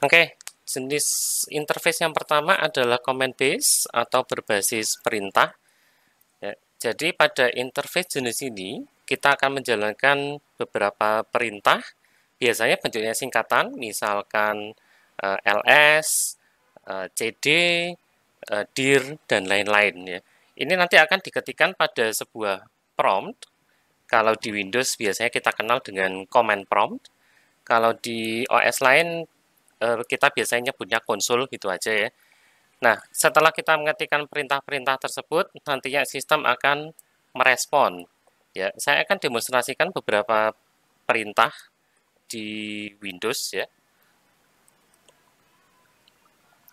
Oke, jenis interface yang pertama adalah command base atau berbasis perintah. Ya, jadi pada interface jenis ini, kita akan menjalankan beberapa perintah. Biasanya bentuknya singkatan, misalkan uh, eh, LS, uh, eh, CD, uh, eh, DIR, dan lain-lain. Ya. Ini nanti akan diketikkan pada sebuah prompt. Kalau di Windows biasanya kita kenal dengan command prompt. Kalau di OS lain Eh, kita biasanya punya konsul gitu aja ya. Nah, setelah kita mengetikkan perintah-perintah tersebut, nantinya sistem akan merespon. Ya, saya akan demonstrasikan beberapa perintah di Windows ya.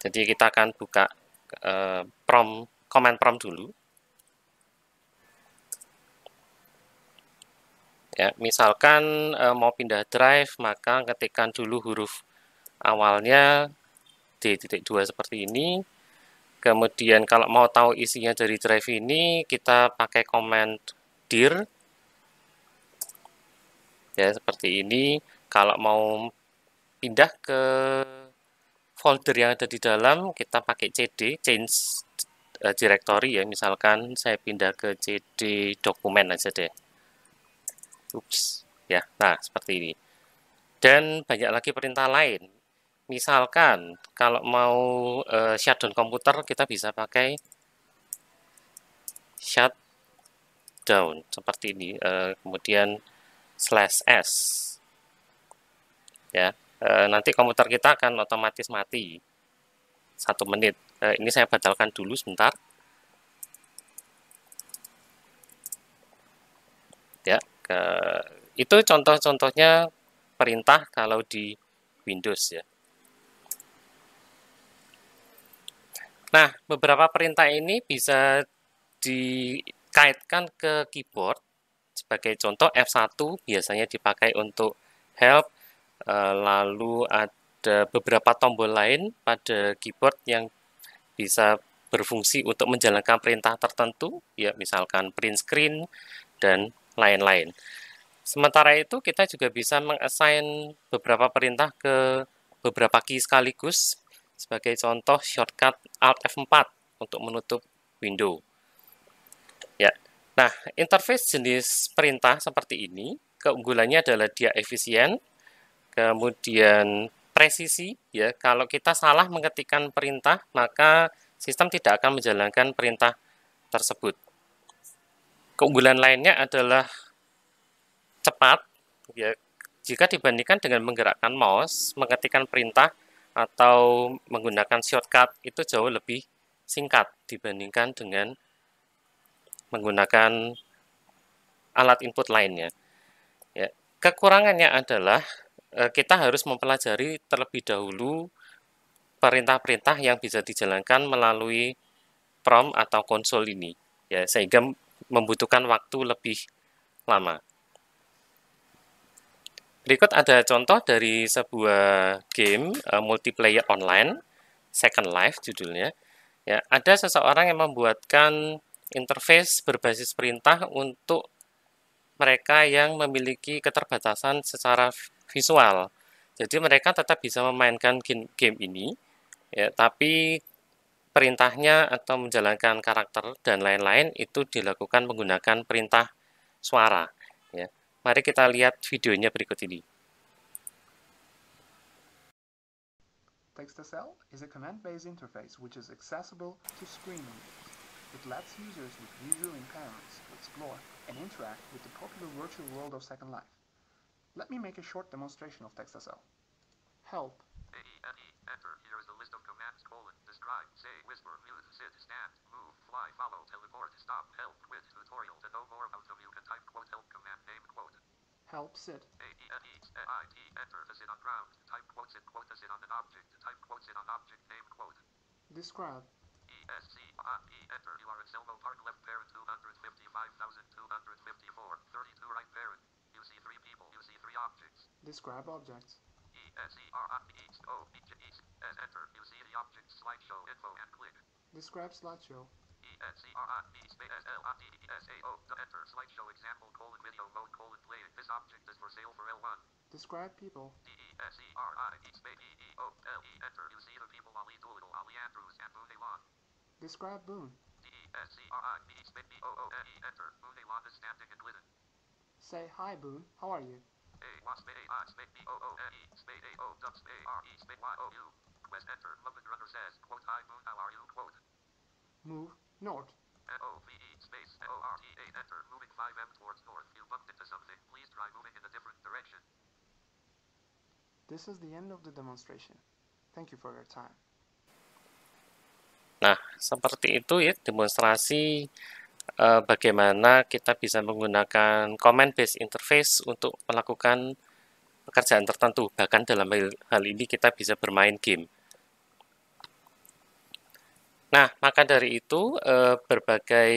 Jadi kita akan buka uh, prom command prompt dulu. Ya, misalkan uh, mau pindah drive, maka ketikkan dulu huruf awalnya D titik seperti ini. Kemudian kalau mau tahu isinya dari drive ini, kita pakai command dir. Ya, seperti ini. Kalau mau pindah ke folder yang ada di dalam, kita pakai cd, change eh, directory ya. Misalkan saya pindah ke cd dokumen aja deh. Ups. Ya, nah seperti ini. Dan banyak lagi perintah lain Misalkan kalau mau uh, eh, shutdown komputer kita bisa pakai shutdown seperti ini, uh, kemudian slash s, ya uh, nanti komputer kita akan otomatis mati satu menit. Uh, ini saya batalkan dulu sebentar. Ya, ke, itu contoh-contohnya perintah kalau di Windows ya. Nah, beberapa perintah ini bisa dikaitkan ke keyboard. Sebagai contoh, F1 biasanya dipakai untuk help, eh, lalu ada beberapa tombol lain pada keyboard yang bisa berfungsi untuk menjalankan perintah tertentu, ya misalkan print screen dan lain-lain. Sementara itu, kita juga bisa mengassign beberapa perintah ke beberapa key sekaligus sebagai contoh shortcut Alt F4 untuk menutup window. Ya. Nah, interface jenis perintah seperti ini keunggulannya adalah dia efisien, kemudian presisi ya. Kalau kita salah mengetikkan perintah, maka sistem tidak akan menjalankan perintah tersebut. Keunggulan lainnya adalah cepat ya jika dibandingkan dengan menggerakkan mouse, mengetikkan perintah atau menggunakan shortcut itu jauh lebih singkat dibandingkan dengan menggunakan alat input lainnya. Ya, kekurangannya adalah eh, kita harus mempelajari terlebih dahulu perintah-perintah yang bisa dijalankan melalui prompt atau konsol ini, ya sehingga membutuhkan waktu lebih lama. Berikut ada contoh dari sebuah game uh, multiplayer online, Second Life judulnya. Ya, ada seseorang yang membuatkan interface berbasis perintah untuk mereka yang memiliki keterbatasan secara visual. Jadi mereka tetap bisa memainkan game, ini, ya, tapi perintahnya atau menjalankan karakter dan lain-lain itu dilakukan menggunakan perintah suara. Ya. Mari kita lihat videonya berikut ini. TextSL is a command-based interface which is accessible to screen readers. It lets users with visual impairments explore and interact with the popular virtual world of Second Life. Let me make a short demonstration of TextSL. Help. A -E -N -E, enter. Here is list of commands, colon, describe, say, whisper, mute, sit, stand, move, fly, follow, teleport, stop, help, quit, tutorial, to know more about them you can type quote help helps it. A-E-N-E-I-D, enter, visit on ground, type quotes in, quote, visit on an object, type quotes in on object, name quote. Describe. E-S-C-I-E, enter, you are Selmo Park, left parent, 255,254, 32 right parent. You see three people, you see three objects. Describe objects. enter, you see the object slideshow info and click. Describe slideshow. SAO, the enter, slideshow example, colon, video mode, colon, play This object is for sale for L1. Describe people. D-E-S-E-R-I-E, space enter. You see the people Ali Doolittle, Ali Andrews, and Boone Alon. Describe Boone. D-E-S-E-R-I-E, space enter. Boone Alon is standing and listening. Say, hi Boone, how are you? A was A I space B O O N E space A O dot space R E space Y O U. Quest enter. Muppet Runner says, quote, hi Boone. how are you, quote. Move north. N O V E space R T A enter moving 5M towards north. You bumped into something. Please try moving in a different direction. This is the end of the demonstration. Thank you for your time. Nah, seperti itu ya demonstrasi eh, bagaimana kita bisa menggunakan command based interface untuk melakukan pekerjaan tertentu. Bahkan dalam hal ini kita bisa bermain game. Nah, maka dari itu eh, berbagai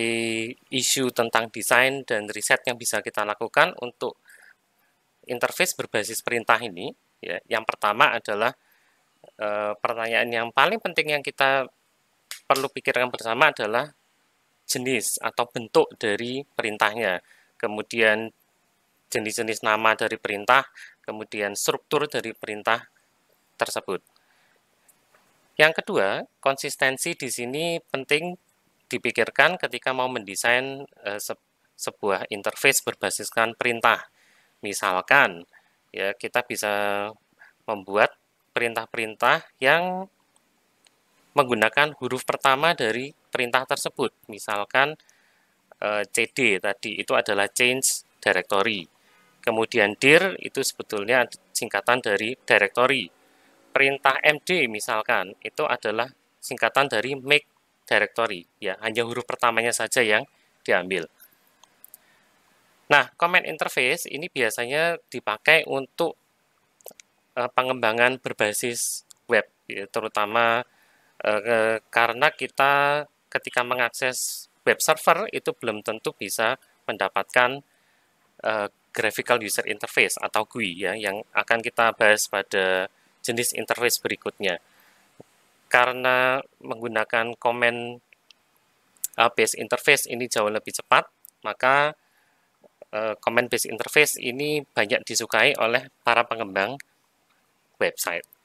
isu tentang desain dan riset yang bisa kita lakukan untuk interface berbasis perintah ini, ya, yang pertama adalah eh, pertanyaan yang paling penting yang kita perlu pikirkan bersama adalah jenis atau bentuk dari perintahnya, kemudian jenis-jenis nama dari perintah, kemudian struktur dari perintah tersebut. Yang kedua, konsistensi di sini penting dipikirkan ketika mau mendesain eh, se sebuah interface berbasiskan perintah. Misalkan, ya kita bisa membuat perintah-perintah yang menggunakan huruf pertama dari perintah tersebut. Misalkan eh, CD tadi itu adalah change directory. Kemudian dir itu sebetulnya singkatan dari directory perintah MD misalkan itu adalah singkatan dari make directory ya hanya huruf pertamanya saja yang diambil nah command interface ini biasanya dipakai untuk uh, pengembangan berbasis web ya, terutama uh, karena kita ketika mengakses web server itu belum tentu bisa mendapatkan uh, graphical user interface atau GUI ya yang akan kita bahas pada jenis interface berikutnya. Karena menggunakan command uh, base interface ini jauh lebih cepat, maka uh, command base interface ini banyak disukai oleh para pengembang website.